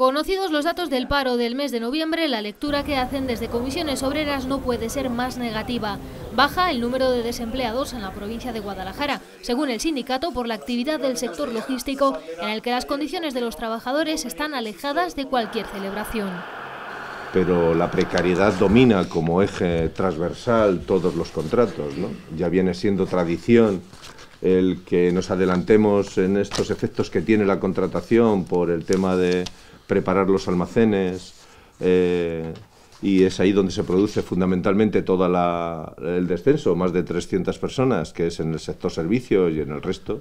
Conocidos los datos del paro del mes de noviembre, la lectura que hacen desde comisiones obreras no puede ser más negativa. Baja el número de desempleados en la provincia de Guadalajara, según el sindicato, por la actividad del sector logístico, en el que las condiciones de los trabajadores están alejadas de cualquier celebración. Pero la precariedad domina como eje transversal todos los contratos. Ya viene siendo tradición el que nos adelantemos en estos efectos que tiene la contratación por el tema de preparar los almacenes. Eh, y es ahí donde se produce fundamentalmente todo el descenso, más de 300 personas, que es en el sector servicios y en el resto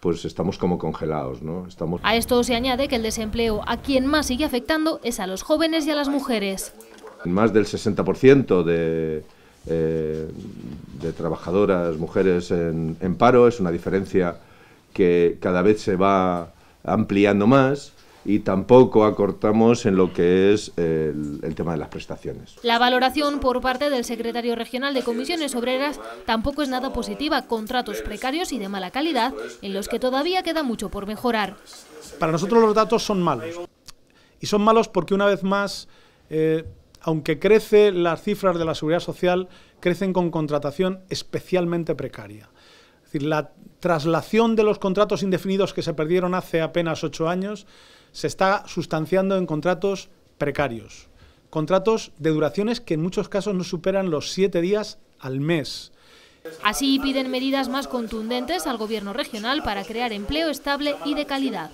pues estamos como congelados. ¿no? Estamos... A esto se añade que el desempleo a quien más sigue afectando es a los jóvenes y a las mujeres. Más del 60% de, eh, de trabajadoras, mujeres en, en paro, es una diferencia que cada vez se va ampliando más y tampoco acortamos en lo que es el, tema de las prestaciones. La valoración por parte del secretario regional de Comisiones Obreras tampoco es nada positiva, contratos precarios y de mala calidad en los que todavía queda mucho por mejorar. Para nosotros los datos son malos y son malos porque una vez más... Eh, aunque crecen las cifras de la seguridad social, crecen con contratación especialmente precaria. Es decir, la traslación de los contratos indefinidos que se perdieron hace apenas ocho años se está sustanciando en contratos precarios, contratos de duraciones que en muchos casos no superan los siete días al mes. Así piden medidas más contundentes al Gobierno regional para crear empleo estable y de calidad.